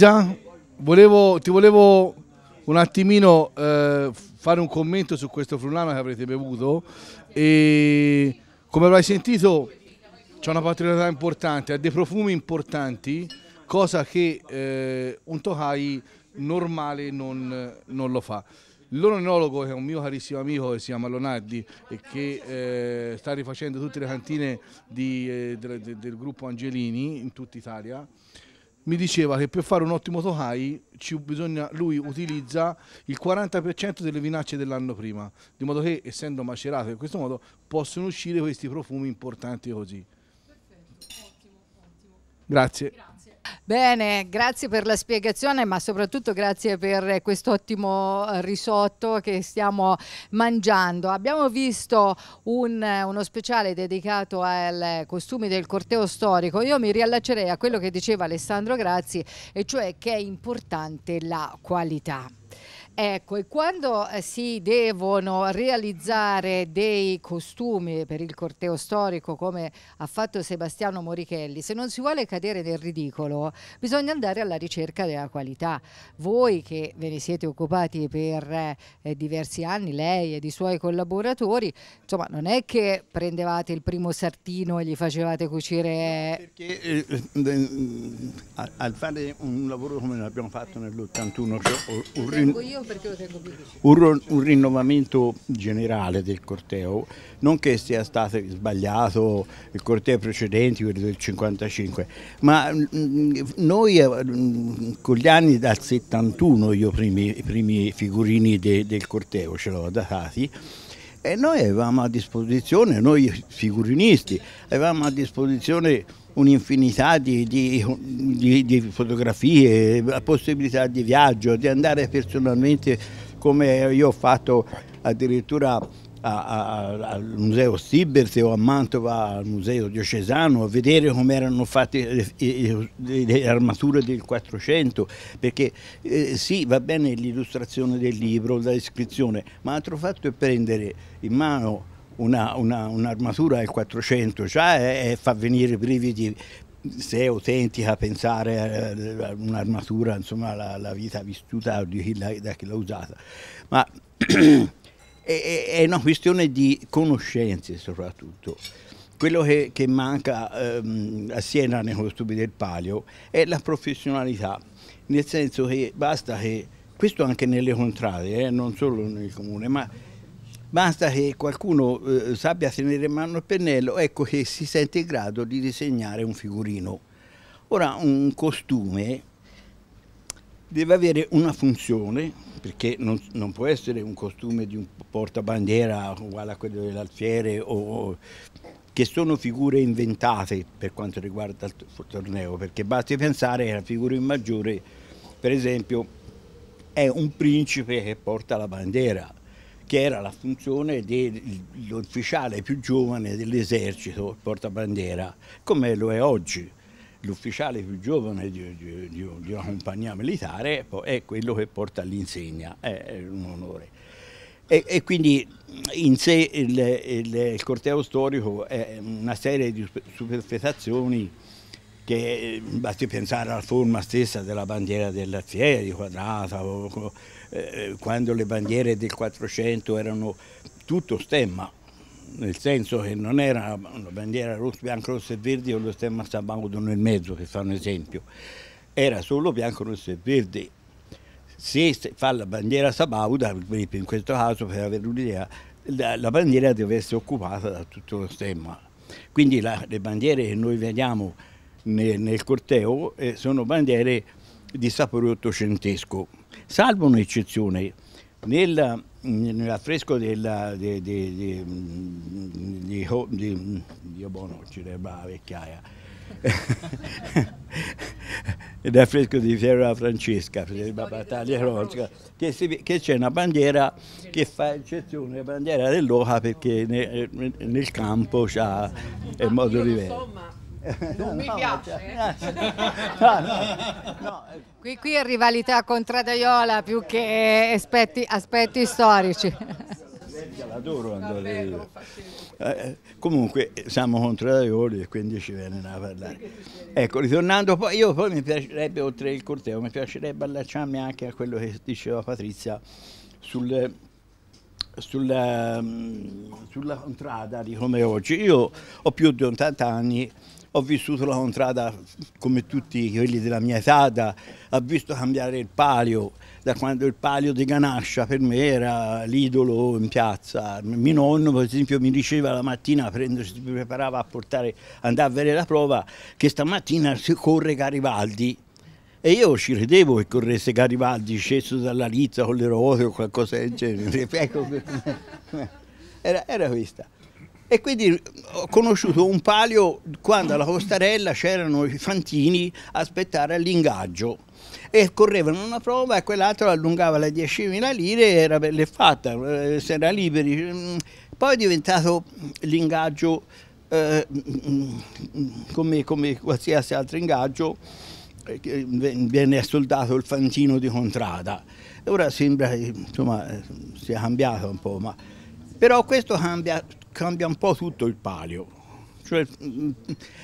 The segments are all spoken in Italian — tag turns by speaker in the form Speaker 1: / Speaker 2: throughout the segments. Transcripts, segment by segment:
Speaker 1: Elisa, volevo, ti volevo un attimino eh, fare un commento su questo frullano che avrete bevuto e come avrai sentito c'è una particolarità importante, ha dei profumi importanti, cosa che eh, un Tokai normale non, non lo fa. L'onologo, che è un mio carissimo amico che si chiama Lonardi e che eh, sta rifacendo tutte le cantine di, eh, del, del, gruppo Angelini in tutta Italia, mi diceva che per fare un ottimo Tokai bisogna, lui utilizza il 40% delle vinacce dell'anno prima, di modo che essendo macerate in questo modo possono uscire questi profumi importanti così. Perfetto, ottimo, ottimo. Grazie. Grazie.
Speaker 2: Bene, grazie per la spiegazione, ma soprattutto grazie per quest'ottimo eh, risotto che stiamo mangiando. Abbiamo visto un, uno speciale dedicato ai costumi del corteo storico. Io mi riallaccerei a quello che diceva Alessandro Grazzi, e cioè che è importante la qualità. Ecco, e quando eh, si devono realizzare dei costumi per il corteo storico, come ha fatto Sebastiano Morichelli, se non si vuole cadere nel ridicolo, bisogna andare alla ricerca della qualità. Voi che ve ne siete occupati per eh, diversi anni, lei ed i suoi collaboratori, insomma, non è che prendevate il primo sartino e gli facevate cucire... Eh,
Speaker 3: perché eh, mm, al fare un lavoro come l'abbiamo fatto nell'81, cioè, un, un, ecco,
Speaker 2: perché lo tengo più vicino.
Speaker 3: Un, un rinnovamento generale del corteo, non che sia stato sbagliato il corteo precedente, quello del 55, ma mm, noi eh, mm, con gli anni dal 71, io primi, i primi figurini de, del corteo ce l'ho datati, e noi avevamo a disposizione, noi figurinisti, avevamo a disposizione un'infinità di, di, di, di fotografie, la possibilità di viaggio, di andare personalmente come io ho fatto addirittura a, a, al museo Siberse o a Mantova, al museo diocesano, a vedere come erano fatte eh, le, le, le armature del 400, perché eh, sì, va bene l'illustrazione del libro, la descrizione, ma altro fatto è prendere in mano un'armatura un del 400 già è, è, fa venire brividi se è autentica pensare a eh, un'armatura, insomma la, la, vita vissuta di, da chi l'ha usata, ma è, è, una questione di conoscenze soprattutto. Quello che, che manca ehm, a Siena nei costumi del palio è la professionalità, nel senso che basta che, questo anche nelle contrade, eh, non solo nel comune, ma Basta che qualcuno eh, sappia tenere in mano il pennello, ecco che si sente in grado di disegnare un figurino. Ora, un costume deve avere una funzione, perché non, non può essere un costume di un portabandiera uguale a quello dell'alfiere, o, che sono figure inventate per quanto riguarda il torneo, perché basti pensare che la figura in maggiore, per esempio, è un principe che porta la bandiera che era la funzione dell'ufficiale più giovane dell'esercito, portabandiera, come lo è oggi. L'ufficiale più giovane di, di, di, una compagnia militare è quello che porta l'insegna, è un onore. E, e, quindi in sé il, il, il corteo storico è una serie di superfetazioni che eh, basti pensare alla forma stessa della bandiera dell'Azzieri, quadrata, o, eh, quando le bandiere del 400 erano tutto stemma, nel senso che non era una bandiera rosso, bianco, rosso e verde o lo stemma sabaudo nel mezzo, che fa un esempio, era solo bianco, rosso e verde. Se fa la bandiera sabauda, in questo caso per avere un'idea, la bandiera deve essere occupata da tutto lo stemma. Quindi la, le bandiere che noi vediamo nel, nel corteo eh, sono bandiere di sapore ottocentesco, salvo un'eccezione. Nella, nell'affresco della, di, di, di, oh, di, di, Dio Bono, Vecchiaia, l'affresco di Fiera Francesca, Fiera Battaglia Rosca, che, c'è una bandiera che fa eccezione la bandiera dell'Oca perché ne, nel campo c'ha, è in ah, modo diverso.
Speaker 2: Non no, mi piace. Cioè, no, no, eh. qui, qui, è rivalità con Tradaiola più che aspetti, aspetti storici.
Speaker 3: L'adoro andare lì. Eh, comunque siamo contro la Ioli e quindi ci viene a parlare. Ecco, ritornando poi, io poi mi piacerebbe, oltre il corteo, mi piacerebbe allacciarmi anche a quello che diceva Patrizia sul, sulla, ehm, sulla contrada di come oggi. Io ho più di 80 anni ho vissuto la contrada come tutti quelli della mia età, ho visto cambiare il palio, da quando il palio di Ganascia per me era l'idolo in piazza. Mio nonno per esempio mi diceva la mattina, prendo, si preparava a portare, andare a vedere la prova, che stamattina si corre Garibaldi e io ci credevo che corresse Garibaldi sceso dalla Lizza con le ruote o qualcosa del genere. Ecco, era, era questa. E quindi ho conosciuto un palio quando alla Costarella c'erano i fantini a aspettare all'ingaggio e correvano una prova e quell'altro allungava le 10.000 lire e era bella fatta, eh, si era liberi. Mm, poi è diventato l'ingaggio eh, mm, come, come, qualsiasi altro ingaggio eh, viene assoldato il fantino di Contrada. Ora sembra che eh, sia cambiato un po', ma... però questo cambia cambia un po' tutto il palio. Cioè,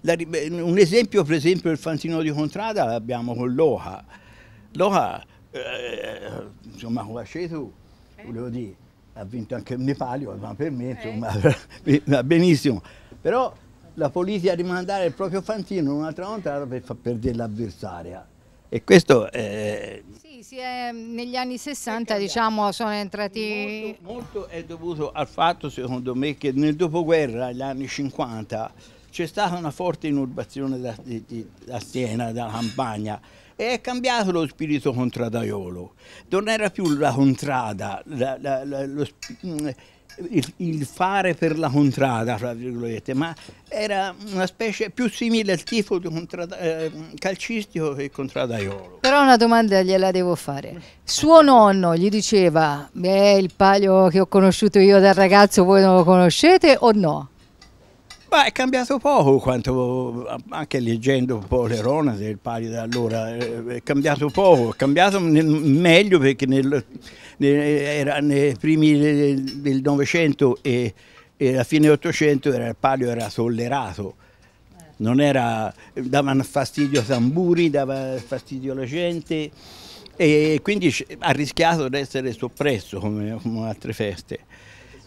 Speaker 3: la, un esempio per esempio il fantino di Contrada l'abbiamo con Loha. Loha, eh, insomma, conosci tu, eh? volevo dire, ha vinto anche il palio, ma per me, eh? insomma, eh. va benissimo. Però la politica di mandare il proprio fantino un'altra volta era per far perdere l'avversaria. E questo è... Eh,
Speaker 2: sì, sì è, mm, negli anni 60 diciamo, sono entrati... Molto,
Speaker 3: molto è dovuto al fatto, secondo me, che nel dopoguerra, negli anni 50, c'è stata una forte inurbazione da, di, di, da Siena, dalla campagna e è cambiato lo spirito contradaiolo. Non era più la contrada, la, la, la, lo, mm, il, il, fare per la contrada, fra virgolette, ma era una specie più simile al tifo contrada, eh, calcistico che contradaiolo.
Speaker 2: Però una domanda gliela devo fare. Suo nonno gli diceva, beh, il palio che ho conosciuto io da ragazzo voi non lo conoscete o no?
Speaker 3: Ma è cambiato poco, quanto, anche leggendo un po' le Ronas e il pari da allora, eh, è cambiato poco, è cambiato nel, meglio perché nel, nel, era nei primi del Novecento e, e alla fine dell'Ottocento il palio era tollerato non era, davano fastidio a tamburi, dava fastidio alla gente e quindi ha rischiato di essere soppresso come, come altre feste.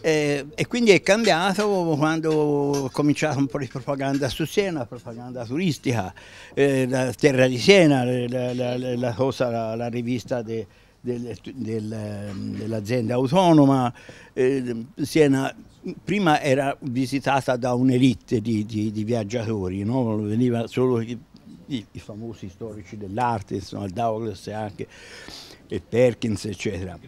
Speaker 3: E, eh, e, quindi è cambiato quando ho cominciato un po' di propaganda su Siena, propaganda turistica, eh, la Terra di Siena, la, la, la, cosa, la rivista de, del, del, dell'azienda autonoma. Eh, Siena prima era visitata da un'elite di, di, di, viaggiatori, no? veniva solo i, i, i famosi storici dell'arte, insomma, Douglas e anche e Perkins, eccetera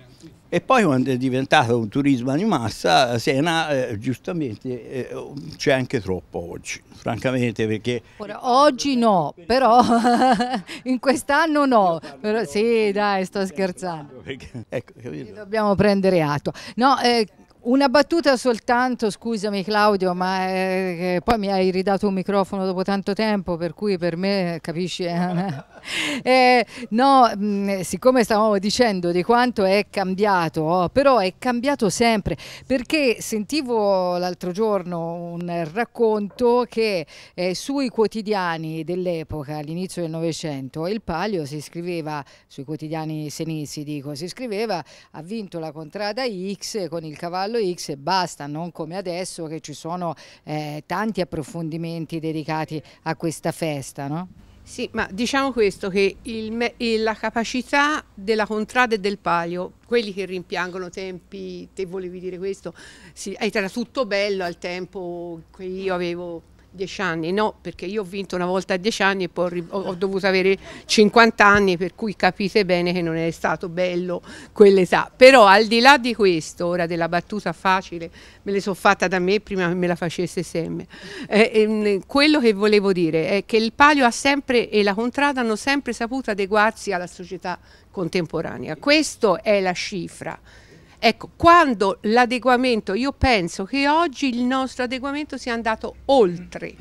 Speaker 3: e poi quando è diventato un turismo di massa, Sena eh, giustamente eh, c'è anche troppo oggi, francamente perché...
Speaker 2: Ora, oggi no, però in quest'anno no, però, sì dai sto scherzando. Ecco, dobbiamo prendere atto. No, eh, una battuta soltanto, scusami Claudio, ma eh, poi mi hai ridato un microfono dopo tanto tempo, per cui per me, capisci? Eh, eh, no, mh, mm, siccome stavamo dicendo di quanto è cambiato, oh, però è cambiato sempre, perché sentivo l'altro giorno un racconto che eh, sui quotidiani dell'epoca, all'inizio del Novecento, il Palio si scriveva, sui quotidiani senesi dico, si scriveva, ha vinto la contrada X con il cavallo livello X e basta, non come adesso che ci sono eh, tanti approfondimenti dedicati a questa festa. No?
Speaker 4: Sì, ma diciamo questo, che il, la capacità della contrada e del palio, quelli che rimpiangono tempi, te volevi dire questo, sì, era tutto bello al tempo che io avevo Dieci anni, no, perché io ho vinto una volta a dieci anni e poi ho dovuto avere 50 anni, per cui capite bene che non è stato bello quell'età. Però al di là di questo, ora della battuta facile, me le sono fatta da me prima che me la facesse Semme, eh, eh, quello che volevo dire è che il Palio ha sempre e la Contrada hanno sempre saputo adeguarsi alla società contemporanea. Questa è la cifra Ecco, quando l'adeguamento, io penso che oggi il nostro adeguamento sia andato oltre,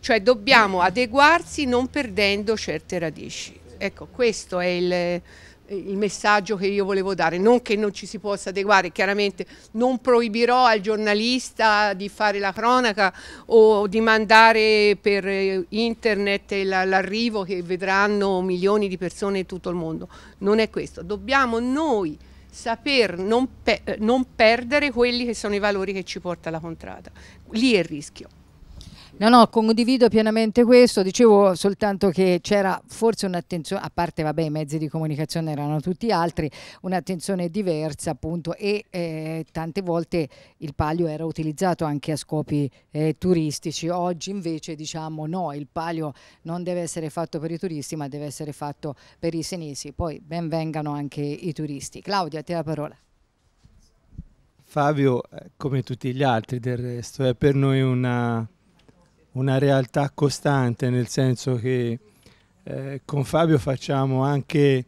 Speaker 4: cioè dobbiamo adeguarsi non perdendo certe radici. Ecco, questo è il il messaggio che io volevo dare, non che non ci si possa adeguare, chiaramente non proibirò al giornalista di fare la cronaca o di mandare per internet l'arrivo che vedranno milioni di persone in tutto il mondo, non è questo, dobbiamo noi saper non, pe non perdere quelli che sono i valori che ci porta la contrada. Lì è il rischio.
Speaker 2: No, no, condivido pienamente questo, dicevo soltanto che c'era forse un'attenzione, a parte vabbè i mezzi di comunicazione erano tutti altri, un'attenzione diversa appunto e eh, tante volte il palio era utilizzato anche a scopi eh, turistici, oggi invece diciamo no, il palio non deve essere fatto per i turisti ma deve essere fatto per i senesi, poi ben vengano anche i turisti. Claudia, a te la parola.
Speaker 5: Fabio, eh, come tutti gli altri del resto, è per noi una una realtà costante, nel senso che eh, con Fabio facciamo anche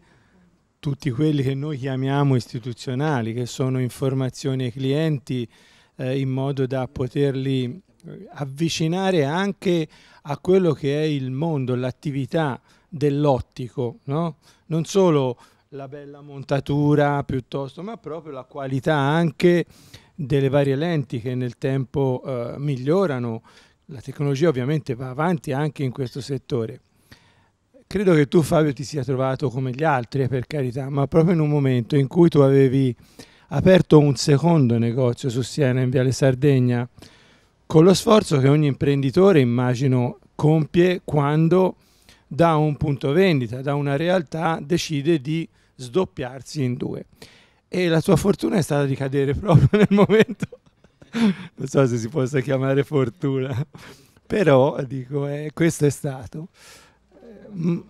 Speaker 5: tutti quelli che noi chiamiamo istituzionali, che sono informazioni ai clienti eh, in modo da poterli eh, avvicinare anche a quello che è il mondo, l'attività dell'ottico, no? non solo la bella montatura piuttosto, ma proprio la qualità anche delle varie lenti che nel tempo eh, migliorano, la tecnologia ovviamente va avanti anche in questo settore. Credo che tu Fabio ti sia trovato come gli altri, eh, per carità, ma proprio in un momento in cui tu avevi aperto un secondo negozio su Siena in Viale Sardegna, con lo sforzo che ogni imprenditore immagino compie quando da un punto vendita, da una realtà, decide di sdoppiarsi in due. E la tua fortuna è stata di cadere proprio nel momento non so se si possa chiamare fortuna, però dico, eh, questo è stato. Eh,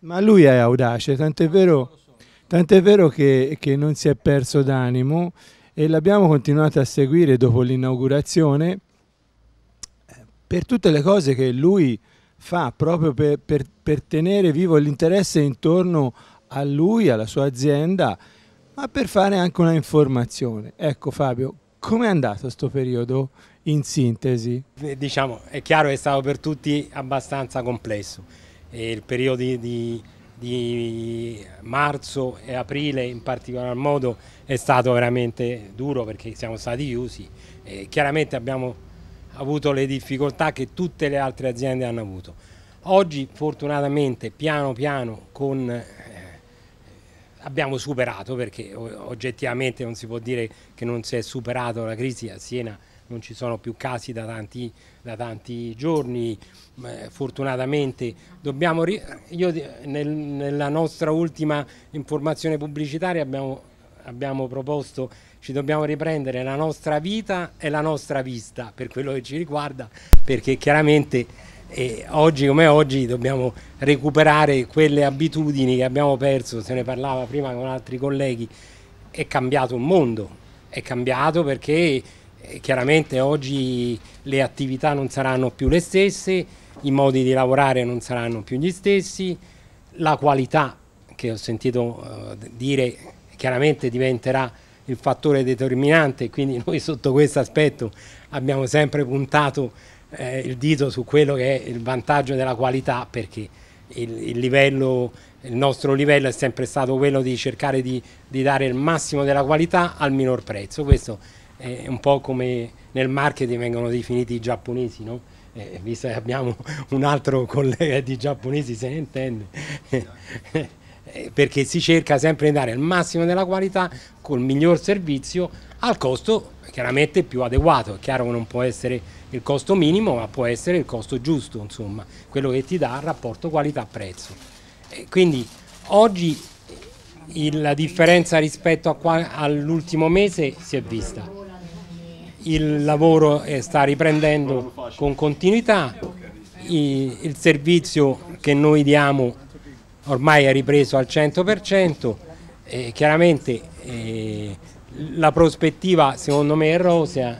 Speaker 5: ma lui è audace, tant'è vero, tant'è vero che, che non si è perso d'animo e l'abbiamo continuato a seguire dopo l'inaugurazione eh, per tutte le cose che lui fa proprio per, per, per tenere vivo l'interesse intorno a lui, alla sua azienda ma per fare anche una informazione. Ecco Fabio, com'è andato questo periodo in sintesi?
Speaker 6: Diciamo, è chiaro che è stato per tutti abbastanza complesso. il periodo di, di marzo e aprile in particolar modo è stato veramente duro perché siamo stati chiusi e chiaramente abbiamo avuto le difficoltà che tutte le altre aziende hanno avuto. Oggi fortunatamente piano piano con abbiamo superato perché oggettivamente non si può dire che non si è superato la crisi a Siena non ci sono più casi da tanti, da tanti giorni, eh, fortunatamente. Dobbiamo, io, nel, nella nostra ultima informazione pubblicitaria abbiamo, abbiamo, proposto, ci dobbiamo riprendere la nostra vita e la nostra vista per quello che ci riguarda, perché chiaramente e oggi come oggi dobbiamo recuperare quelle abitudini che abbiamo perso, se ne parlava prima con altri colleghi, è cambiato il mondo, è cambiato perché eh, chiaramente oggi le attività non saranno più le stesse, i modi di lavorare non saranno più gli stessi, la qualità che ho sentito eh, dire chiaramente diventerà il fattore determinante, quindi noi sotto questo aspetto abbiamo sempre puntato eh, il dito su quello che è il vantaggio della qualità perché il, il, livello, il nostro livello è sempre stato quello di cercare di, di, dare il massimo della qualità al minor prezzo. Questo è un po' come nel marketing vengono definiti i giapponesi, no? eh, visto che abbiamo un altro collega di giapponesi, se ne intende. Eh, perché si cerca sempre di dare il massimo della qualità col miglior servizio al costo chiaramente più adeguato, è chiaro che non può essere il costo minimo ma può essere il costo giusto, insomma, quello che ti dà il rapporto qualità-prezzo. Quindi oggi eh, la differenza rispetto all'ultimo mese si è vista, il lavoro eh, sta riprendendo con continuità, il servizio che noi diamo ormai è ripreso al 100%, eh, chiaramente eh, la prospettiva secondo me è rosea,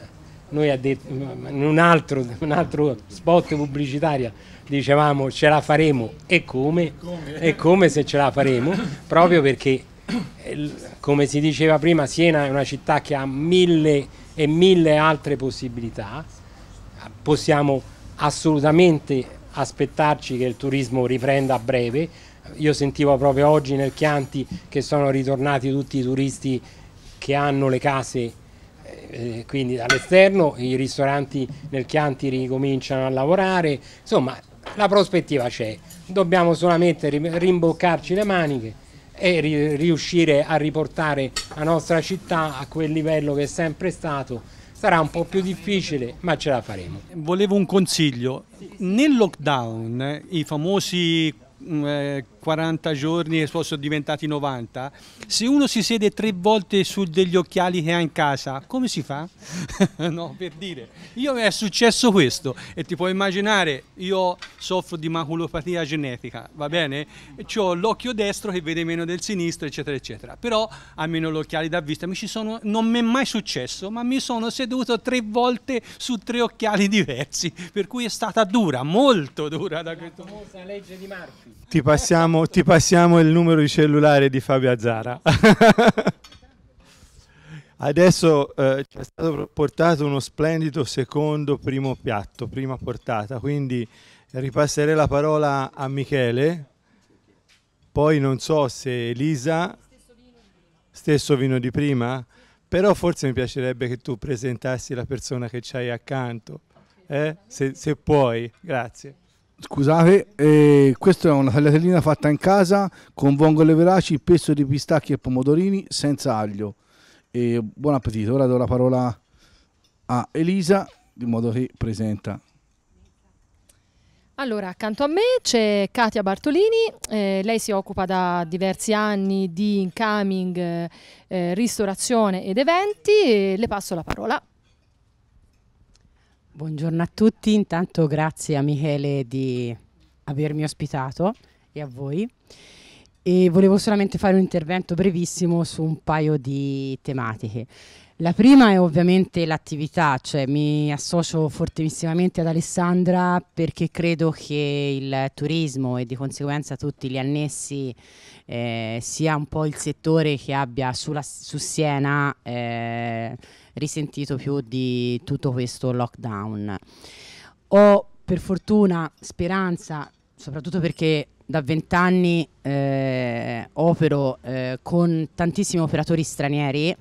Speaker 6: noi detto, in un altro, un altro, spot pubblicitario dicevamo ce la faremo e come, come? e come se ce la faremo, proprio perché come si diceva prima Siena è una città che ha mille e mille altre possibilità, possiamo assolutamente aspettarci che il turismo riprenda a breve, io sentivo proprio oggi nel Chianti che sono ritornati tutti i turisti che hanno le case eh, eh quindi dall'esterno i ristoranti nel Chianti ricominciano a lavorare insomma la prospettiva c'è dobbiamo solamente rimboccarci le maniche e ri riuscire a riportare la nostra città a quel livello che è sempre stato sarà un po' più difficile, ma ce la faremo. Volevo un consiglio.
Speaker 5: Nel lockdown, eh, i famosi 40 mm, eh, giorni e sono diventati 90, se uno si siede tre volte su degli occhiali che ha in casa, come si fa? no, per dire, io mi è successo questo e ti puoi immaginare, io soffro di maculopatia genetica, va bene? Ho l'occhio destro che vede meno del sinistro, eccetera, eccetera, però almeno gli occhiali da vista mi sono, non mi è mai successo, ma mi sono seduto tre volte su tre occhiali diversi, per cui è stata dura, molto dura da questo La famosa
Speaker 6: legge di Murphy
Speaker 5: ti passiamo, ti passiamo il numero di cellulare di Fabio Azzara. Adesso eh, ci è stato portato uno splendido secondo primo piatto, prima portata, quindi ripasserei la parola a Michele, poi non so se Elisa, stesso vino di prima, però forse mi piacerebbe che tu presentassi la persona che c'hai accanto, eh? se, se puoi, grazie.
Speaker 1: Scusate, eh, questa è una tagliatellina fatta in casa con vongole veraci, pesto di pistacchi e pomodorini senza aglio. E buon appetito. Ora do la parola a Elisa di modo che presenta.
Speaker 2: Allora, accanto a me c'è Katia Bartolini, eh, lei si occupa da diversi anni di incoming, eh, ristorazione ed eventi e le passo la parola.
Speaker 7: Buongiorno a tutti, intanto grazie a Michele di avermi ospitato e a voi. E volevo solamente fare un intervento brevissimo su un paio di tematiche. La prima è ovviamente l'attività, cioè mi associo fortissimamente ad Alessandra perché credo che il turismo e di conseguenza tutti gli annessi eh, sia un po' il settore che abbia sulla, su Siena eh, risentito più di tutto questo lockdown. Ho per fortuna speranza, soprattutto perché da vent'anni eh, opero eh, con tantissimi operatori stranieri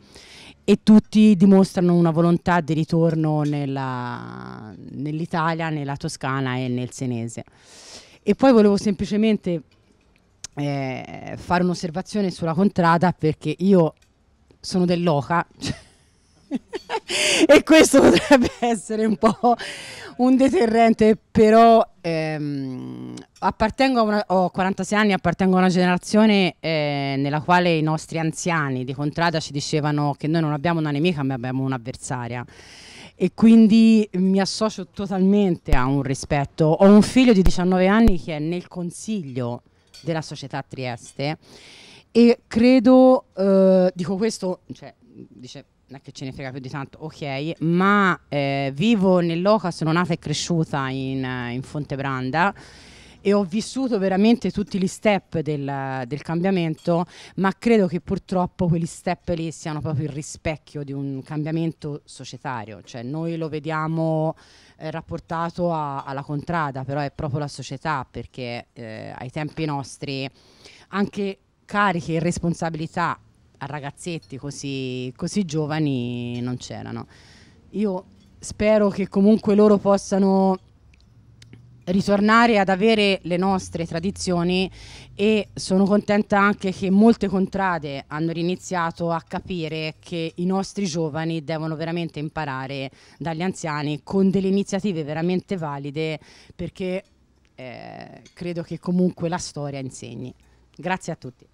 Speaker 7: e tutti dimostrano una volontà di ritorno nell'Italia, nella Toscana e nel Senese. E poi volevo semplicemente eh, fare un'osservazione sulla contrada perché io sono dell'Oca. Cioè e questo potrebbe essere un po' un deterrente, però ehm, una, ho 46 anni, appartengo a una generazione eh, nella quale i nostri anziani di Contrada ci dicevano che noi non abbiamo una nemica ma abbiamo un'avversaria e quindi mi associo totalmente a un rispetto. Ho un figlio di 19 anni che è nel consiglio della società Trieste e credo, eh, dico questo, cioè, dice non è che ce ne frega più di tanto, ok, ma eh, vivo nell'Oca, sono nata e cresciuta in, eh, in Fontebranda e ho vissuto veramente tutti gli step del, del, cambiamento, ma credo che purtroppo quegli step lì siano proprio il rispecchio di un cambiamento societario, cioè noi lo vediamo eh, rapportato a, alla contrada, però è proprio la società perché eh, ai tempi nostri anche cariche e responsabilità a ragazzetti così, così giovani non c'erano. Io spero che comunque loro possano ritornare ad avere le nostre tradizioni e sono contenta anche che molte contrade hanno riniziato a capire che i nostri giovani devono veramente imparare dagli anziani con delle iniziative veramente valide perché eh, credo che comunque la storia insegni. Grazie a tutti.